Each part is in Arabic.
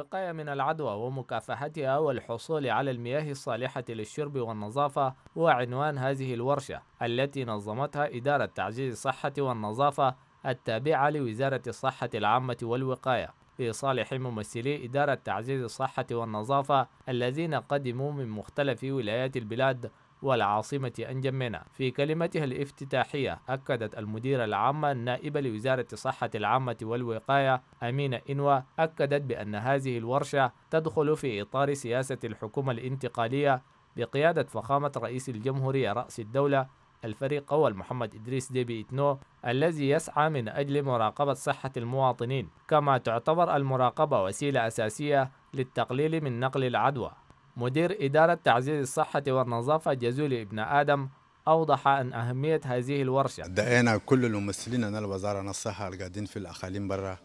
الوقاية من العدوى ومكافحتها والحصول على المياه الصالحة للشرب والنظافة هو عنوان هذه الورشة التي نظمتها إدارة تعزيز الصحة والنظافة التابعة لوزارة الصحة العامة والوقاية لصالح ممثلي إدارة تعزيز الصحة والنظافة الذين قدموا من مختلف ولايات البلاد والعاصمة أنجمنا في كلمتها الافتتاحية أكدت المديرة العامة النائبة لوزارة الصحة العامة والوقاية أمينة إنوا أكدت بأن هذه الورشة تدخل في إطار سياسة الحكومة الانتقالية بقيادة فخامة رئيس الجمهورية رأس الدولة الفريق أول محمد إدريس ديبي إتنو الذي يسعى من أجل مراقبة صحة المواطنين كما تعتبر المراقبة وسيلة أساسية للتقليل من نقل العدوى مدير إدارة تعزيز الصحة والنظافة جزولي ابن آدم أوضح أن أهمية هذه الورشة دعينا كل الممثلين من الوزارة الصحة القاعدين في الأقاليم برا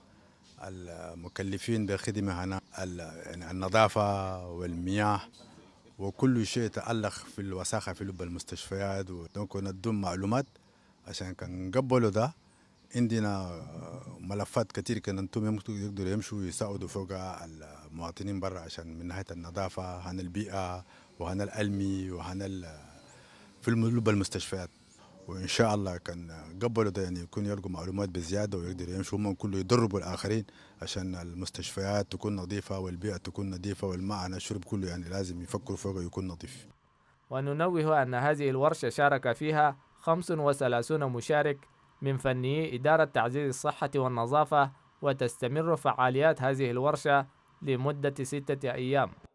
المكلفين بخدمة هنا يعني النظافة والمياه وكل شيء يتعلق في الوساخة في لب المستشفيات ونكون ندوم معلومات عشان كنقبلوا نقبلوا ده عندنا آه، ملفات كثير كان انتم يقدروا يمشوا يساعدوا فوق المواطنين برا عشان من ناحيه النظافه عن البيئه وهن الالمي وهن في المستشفيات وان شاء الله كان قبلوا ده يعني يكون يلقوا معلومات بزياده ويقدروا يمشوا هم كله يدربوا الاخرين عشان المستشفيات تكون نظيفه والبيئه تكون نظيفه والماء عن الشرب كله يعني لازم يفكروا فوق يكون نظيف وننوه ان هذه الورشه شارك فيها 35 مشارك من فني إدارة تعزيز الصحة والنظافة وتستمر فعاليات هذه الورشة لمدة ستة أيام